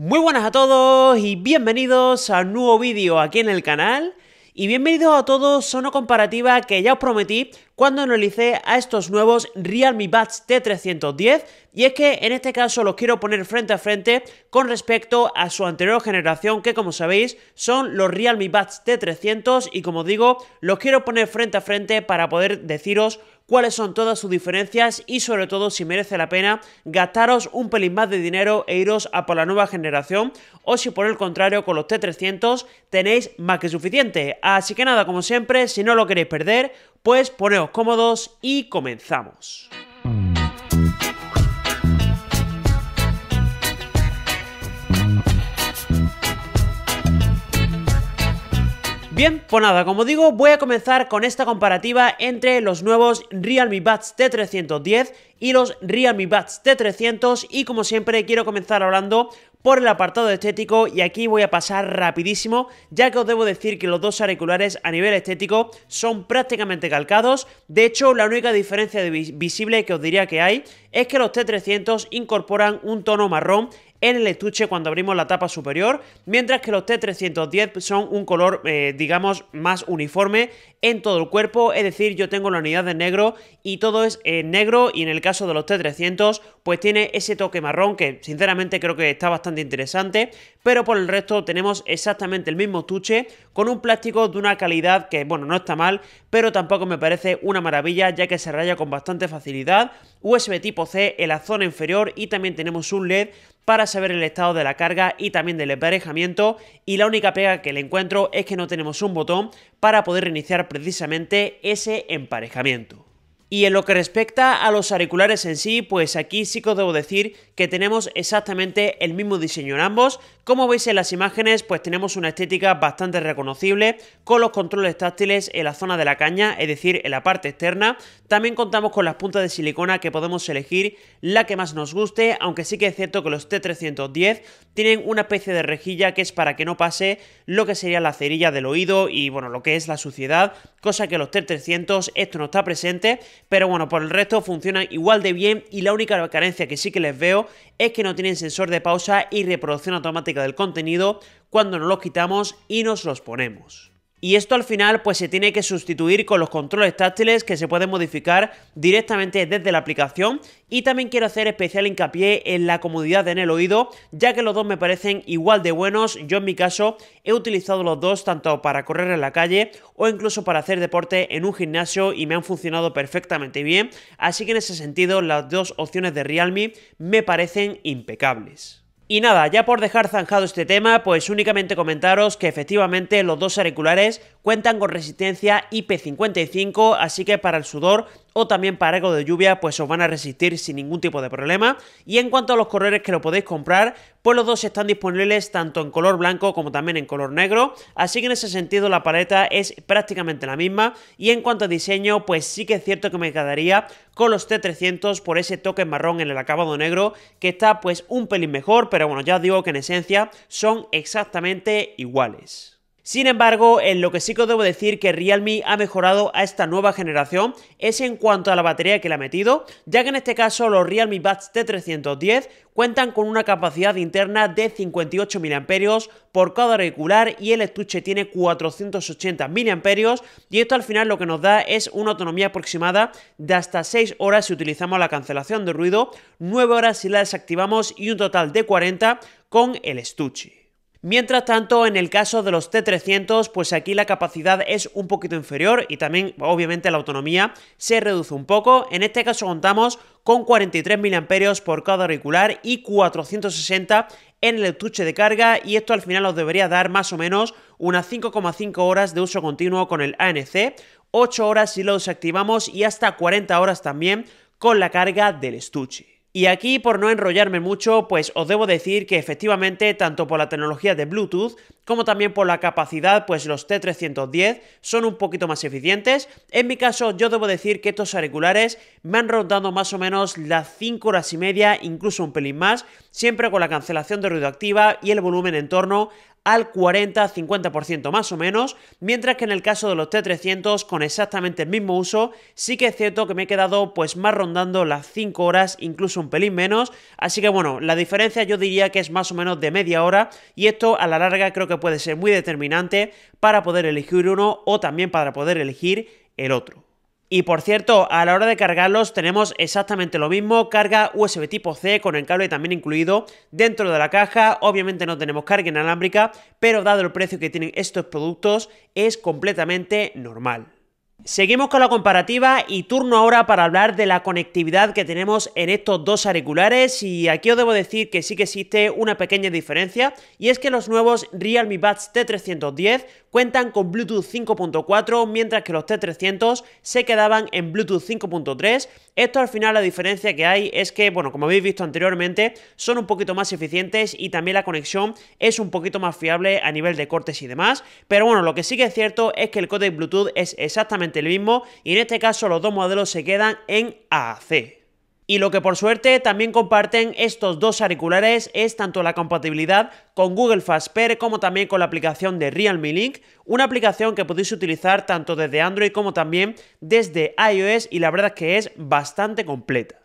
Muy buenas a todos y bienvenidos a un nuevo vídeo aquí en el canal. Y bienvenidos a todos a una comparativa que ya os prometí cuando analicé a estos nuevos Realme Buds T310 y es que en este caso los quiero poner frente a frente con respecto a su anterior generación que como sabéis son los Realme Buds T300 y como digo los quiero poner frente a frente para poder deciros cuáles son todas sus diferencias y sobre todo si merece la pena gastaros un pelín más de dinero e iros a por la nueva generación o si por el contrario con los T300 tenéis más que suficiente. Así que nada, como siempre, si no lo queréis perder, pues poneos cómodos y comenzamos. Bien, pues nada, como digo, voy a comenzar con esta comparativa entre los nuevos Realme Buds T310 y los Realme Buds T300 y como siempre quiero comenzar hablando por el apartado estético y aquí voy a pasar rapidísimo ya que os debo decir que los dos auriculares a nivel estético son prácticamente calcados de hecho la única diferencia visible que os diría que hay es que los T300 incorporan un tono marrón en el estuche cuando abrimos la tapa superior, mientras que los T310 son un color, eh, digamos, más uniforme en todo el cuerpo, es decir, yo tengo la unidad de negro y todo es eh, negro y en el caso de los T300 pues tiene ese toque marrón que sinceramente creo que está bastante interesante, pero por el resto tenemos exactamente el mismo estuche con un plástico de una calidad que bueno, no está mal, pero tampoco me parece una maravilla ya que se raya con bastante facilidad, USB tipo C en la zona inferior y también tenemos un LED para saber el estado de la carga y también del emparejamiento y la única pega que le encuentro es que no tenemos un botón para poder reiniciar precisamente ese emparejamiento. Y en lo que respecta a los auriculares en sí, pues aquí sí que os debo decir que tenemos exactamente el mismo diseño en ambos, como veis en las imágenes, pues tenemos una estética bastante reconocible con los controles táctiles en la zona de la caña, es decir, en la parte externa. También contamos con las puntas de silicona que podemos elegir la que más nos guste, aunque sí que es cierto que los T310 tienen una especie de rejilla que es para que no pase lo que sería la cerilla del oído y bueno, lo que es la suciedad, cosa que los T300 esto no está presente, pero bueno, por el resto funcionan igual de bien y la única carencia que sí que les veo es que no tienen sensor de pausa y reproducción automática del contenido cuando nos los quitamos y nos los ponemos. Y esto al final pues se tiene que sustituir con los controles táctiles que se pueden modificar directamente desde la aplicación y también quiero hacer especial hincapié en la comodidad en el oído ya que los dos me parecen igual de buenos, yo en mi caso he utilizado los dos tanto para correr en la calle o incluso para hacer deporte en un gimnasio y me han funcionado perfectamente bien así que en ese sentido las dos opciones de Realme me parecen impecables. Y nada, ya por dejar zanjado este tema, pues únicamente comentaros que efectivamente los dos auriculares cuentan con resistencia IP55, así que para el sudor o también para algo de lluvia, pues os van a resistir sin ningún tipo de problema. Y en cuanto a los corredores que lo podéis comprar, pues los dos están disponibles tanto en color blanco como también en color negro, así que en ese sentido la paleta es prácticamente la misma. Y en cuanto a diseño, pues sí que es cierto que me quedaría con los T300 por ese toque marrón en el acabado negro, que está pues un pelín mejor, pero bueno, ya os digo que en esencia son exactamente iguales. Sin embargo, en lo que sí que debo decir que Realme ha mejorado a esta nueva generación es en cuanto a la batería que le ha metido, ya que en este caso los Realme Buds T310 cuentan con una capacidad interna de 58 mAh por cada auricular y el estuche tiene 480 mAh y esto al final lo que nos da es una autonomía aproximada de hasta 6 horas si utilizamos la cancelación de ruido, 9 horas si la desactivamos y un total de 40 con el estuche. Mientras tanto, en el caso de los T300, pues aquí la capacidad es un poquito inferior y también obviamente la autonomía se reduce un poco. En este caso contamos con 43 mAh por cada auricular y 460 en el estuche de carga y esto al final os debería dar más o menos unas 5,5 horas de uso continuo con el ANC, 8 horas si lo desactivamos y hasta 40 horas también con la carga del estuche. Y aquí, por no enrollarme mucho, pues os debo decir que efectivamente, tanto por la tecnología de Bluetooth como también por la capacidad, pues los T310 son un poquito más eficientes. En mi caso, yo debo decir que estos auriculares me han rondado más o menos las 5 horas y media, incluso un pelín más, siempre con la cancelación de ruido activa y el volumen en torno al 40-50% más o menos, mientras que en el caso de los T300 con exactamente el mismo uso, sí que es cierto que me he quedado pues más rondando las 5 horas, incluso un pelín menos, así que bueno, la diferencia yo diría que es más o menos de media hora y esto a la larga creo que puede ser muy determinante para poder elegir uno o también para poder elegir el otro. Y por cierto, a la hora de cargarlos tenemos exactamente lo mismo, carga USB tipo C con el cable también incluido dentro de la caja, obviamente no tenemos carga inalámbrica, pero dado el precio que tienen estos productos es completamente normal. Seguimos con la comparativa y turno ahora para hablar de la conectividad que tenemos en estos dos auriculares y aquí os debo decir que sí que existe una pequeña diferencia y es que los nuevos Realme Buds T310 cuentan con Bluetooth 5.4 mientras que los T300 se quedaban en Bluetooth 5.3 esto al final la diferencia que hay es que bueno como habéis visto anteriormente son un poquito más eficientes y también la conexión es un poquito más fiable a nivel de cortes y demás pero bueno lo que sí que es cierto es que el código Bluetooth es exactamente el mismo y en este caso los dos modelos se quedan en AC. Y lo que por suerte también comparten estos dos auriculares es tanto la compatibilidad con Google Pair como también con la aplicación de Realme Link, una aplicación que podéis utilizar tanto desde Android como también desde iOS y la verdad es que es bastante completa.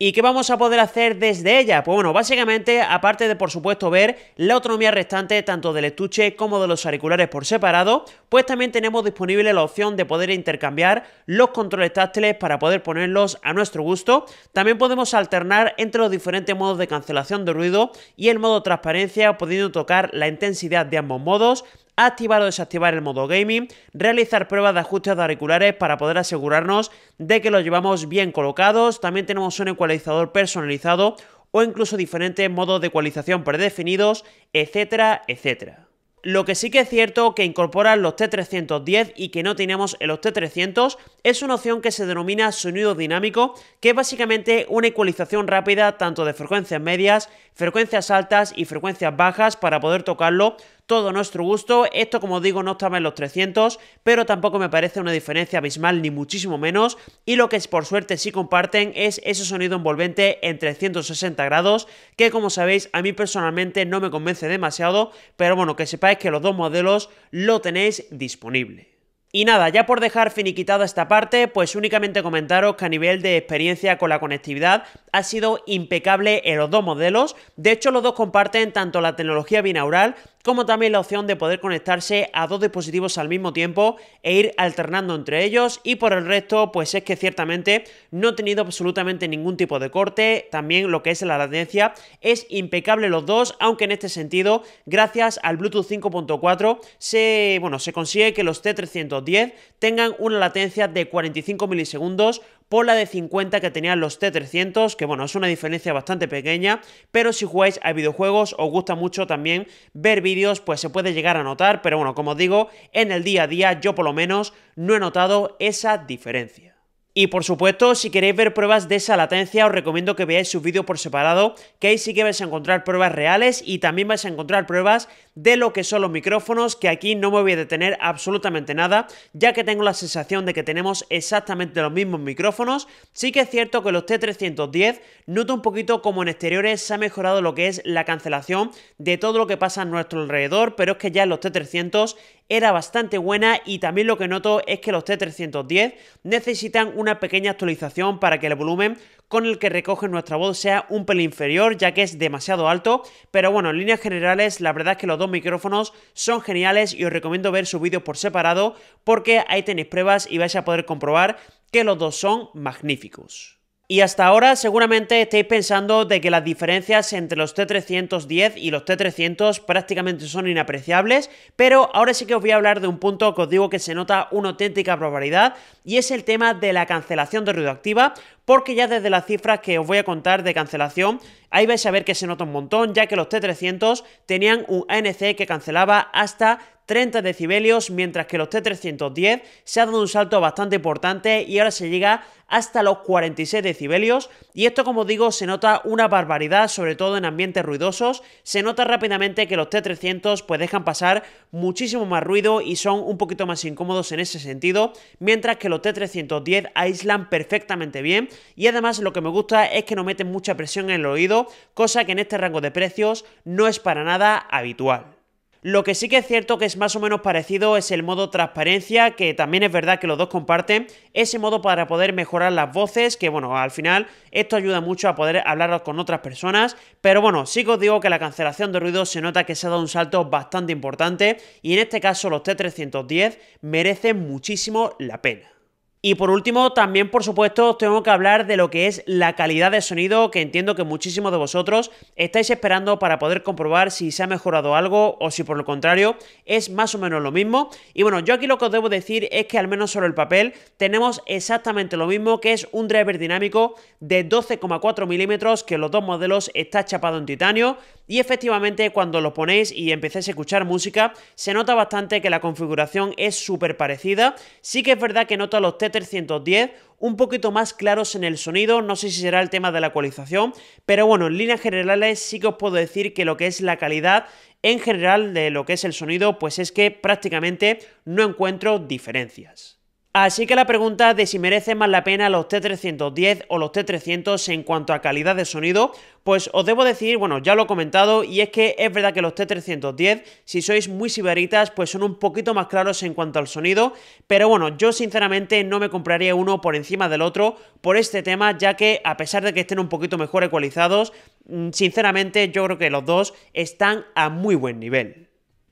¿Y qué vamos a poder hacer desde ella? Pues bueno, básicamente, aparte de por supuesto ver la autonomía restante tanto del estuche como de los auriculares por separado, pues también tenemos disponible la opción de poder intercambiar los controles táctiles para poder ponerlos a nuestro gusto. También podemos alternar entre los diferentes modos de cancelación de ruido y el modo transparencia, pudiendo tocar la intensidad de ambos modos activar o desactivar el modo gaming, realizar pruebas de ajustes de auriculares para poder asegurarnos de que los llevamos bien colocados, también tenemos un ecualizador personalizado o incluso diferentes modos de ecualización predefinidos, etcétera, etcétera. Lo que sí que es cierto que incorporan los T310 y que no teníamos en los T300 es una opción que se denomina sonido dinámico, que es básicamente una ecualización rápida tanto de frecuencias medias frecuencias altas y frecuencias bajas para poder tocarlo todo a nuestro gusto. Esto, como digo, no estaba en los 300, pero tampoco me parece una diferencia abismal, ni muchísimo menos. Y lo que por suerte sí comparten es ese sonido envolvente en 360 grados, que como sabéis, a mí personalmente no me convence demasiado, pero bueno, que sepáis que los dos modelos lo tenéis disponible. Y nada, ya por dejar finiquitada esta parte, pues únicamente comentaros que a nivel de experiencia con la conectividad ha sido impecable en los dos modelos. De hecho, los dos comparten tanto la tecnología binaural como también la opción de poder conectarse a dos dispositivos al mismo tiempo e ir alternando entre ellos. Y por el resto, pues es que ciertamente no he tenido absolutamente ningún tipo de corte. También lo que es la latencia es impecable los dos, aunque en este sentido, gracias al Bluetooth 5.4, se, bueno, se consigue que los T300 10 tengan una latencia de 45 milisegundos por la de 50 que tenían los T300, que bueno, es una diferencia bastante pequeña, pero si jugáis a videojuegos, os gusta mucho también ver vídeos, pues se puede llegar a notar, pero bueno, como os digo, en el día a día yo por lo menos no he notado esa diferencia. Y por supuesto, si queréis ver pruebas de esa latencia, os recomiendo que veáis su vídeo por separado, que ahí sí que vais a encontrar pruebas reales y también vais a encontrar pruebas de lo que son los micrófonos, que aquí no me voy a detener absolutamente nada, ya que tengo la sensación de que tenemos exactamente los mismos micrófonos. Sí que es cierto que los T310 noto un poquito como en exteriores se ha mejorado lo que es la cancelación de todo lo que pasa a nuestro alrededor, pero es que ya en los T300 era bastante buena y también lo que noto es que los T310 necesitan una pequeña actualización para que el volumen con el que recoge nuestra voz sea un pelín inferior, ya que es demasiado alto. Pero bueno, en líneas generales, la verdad es que los dos micrófonos son geniales y os recomiendo ver su vídeo por separado, porque ahí tenéis pruebas y vais a poder comprobar que los dos son magníficos. Y hasta ahora seguramente estáis pensando de que las diferencias entre los T310 y los T300 prácticamente son inapreciables, pero ahora sí que os voy a hablar de un punto que os digo que se nota una auténtica probabilidad y es el tema de la cancelación de ruido activa, porque ya desde las cifras que os voy a contar de cancelación, ahí vais a ver que se nota un montón, ya que los T300 tenían un ANC que cancelaba hasta 30 decibelios, mientras que los T310 se ha dado un salto bastante importante y ahora se llega hasta los 46 decibelios. Y esto, como digo, se nota una barbaridad, sobre todo en ambientes ruidosos. Se nota rápidamente que los T300 pues dejan pasar muchísimo más ruido y son un poquito más incómodos en ese sentido, mientras que los T310 aíslan perfectamente bien. Y además lo que me gusta es que no meten mucha presión en el oído, cosa que en este rango de precios no es para nada habitual. Lo que sí que es cierto que es más o menos parecido es el modo transparencia, que también es verdad que los dos comparten ese modo para poder mejorar las voces, que bueno, al final esto ayuda mucho a poder hablar con otras personas, pero bueno, sí que os digo que la cancelación de ruido se nota que se ha dado un salto bastante importante y en este caso los T310 merecen muchísimo la pena. Y por último, también por supuesto os tengo que hablar de lo que es la calidad de sonido, que entiendo que muchísimos de vosotros estáis esperando para poder comprobar si se ha mejorado algo o si por lo contrario es más o menos lo mismo. Y bueno, yo aquí lo que os debo decir es que al menos sobre el papel tenemos exactamente lo mismo, que es un driver dinámico de 12,4 milímetros, que los dos modelos está chapado en titanio. Y efectivamente cuando lo ponéis y empecéis a escuchar música, se nota bastante que la configuración es súper parecida. Sí que es verdad que nota los 310 un poquito más claros en el sonido, no sé si será el tema de la ecualización, pero bueno, en líneas generales sí que os puedo decir que lo que es la calidad en general de lo que es el sonido, pues es que prácticamente no encuentro diferencias. Así que la pregunta de si merece más la pena los T310 o los T300 en cuanto a calidad de sonido, pues os debo decir, bueno, ya lo he comentado, y es que es verdad que los T310, si sois muy siberitas pues son un poquito más claros en cuanto al sonido, pero bueno, yo sinceramente no me compraría uno por encima del otro por este tema, ya que a pesar de que estén un poquito mejor ecualizados, mm, sinceramente yo creo que los dos están a muy buen nivel.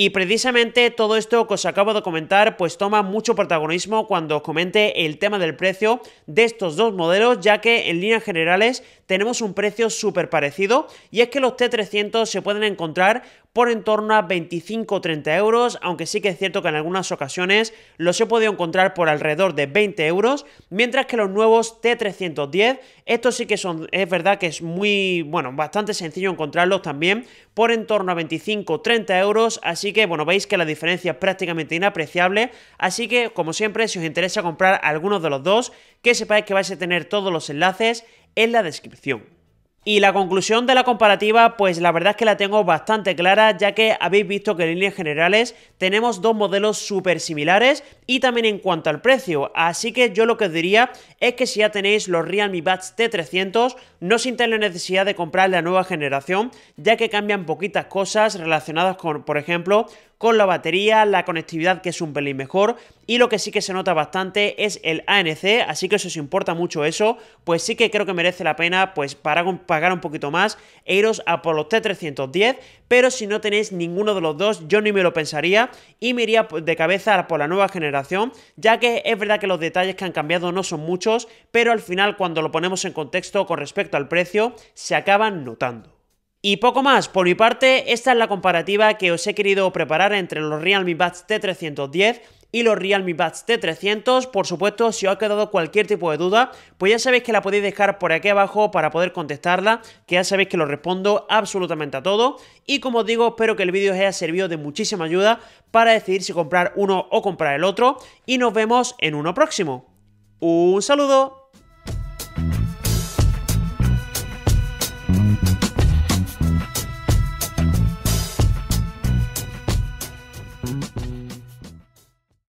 Y precisamente todo esto que os acabo de comentar pues toma mucho protagonismo cuando os comente el tema del precio de estos dos modelos ya que en líneas generales tenemos un precio súper parecido y es que los T300 se pueden encontrar por en torno a 25 o 30 euros, aunque sí que es cierto que en algunas ocasiones los he podido encontrar por alrededor de 20 euros, mientras que los nuevos T310, estos sí que son, es verdad que es muy, bueno, bastante sencillo encontrarlos también por en torno a 25 o 30 euros, así que bueno, veis que la diferencia es prácticamente inapreciable, así que como siempre, si os interesa comprar alguno de los dos, que sepáis que vais a tener todos los enlaces en la descripción. Y la conclusión de la comparativa, pues la verdad es que la tengo bastante clara, ya que habéis visto que en líneas generales tenemos dos modelos súper similares y también en cuanto al precio. Así que yo lo que os diría es que si ya tenéis los Realme Buds T300, no sintáis la necesidad de comprar la nueva generación, ya que cambian poquitas cosas relacionadas con, por ejemplo, con la batería, la conectividad que es un pelín mejor y lo que sí que se nota bastante es el ANC, así que si os importa mucho eso, pues sí que creo que merece la pena pues para pagar un poquito más e iros a por los T310, pero si no tenéis ninguno de los dos, yo ni me lo pensaría y me iría pues, de cabeza por la nueva generación, ya que es verdad que los detalles que han cambiado no son muchos, pero al final cuando lo ponemos en contexto con respecto al precio, se acaban notando. Y poco más, por mi parte, esta es la comparativa que os he querido preparar entre los Realme Buds T310 y los Realme Buds T300. Por supuesto, si os ha quedado cualquier tipo de duda, pues ya sabéis que la podéis dejar por aquí abajo para poder contestarla, que ya sabéis que lo respondo absolutamente a todo. Y como os digo, espero que el vídeo os haya servido de muchísima ayuda para decidir si comprar uno o comprar el otro. Y nos vemos en uno próximo. Un saludo.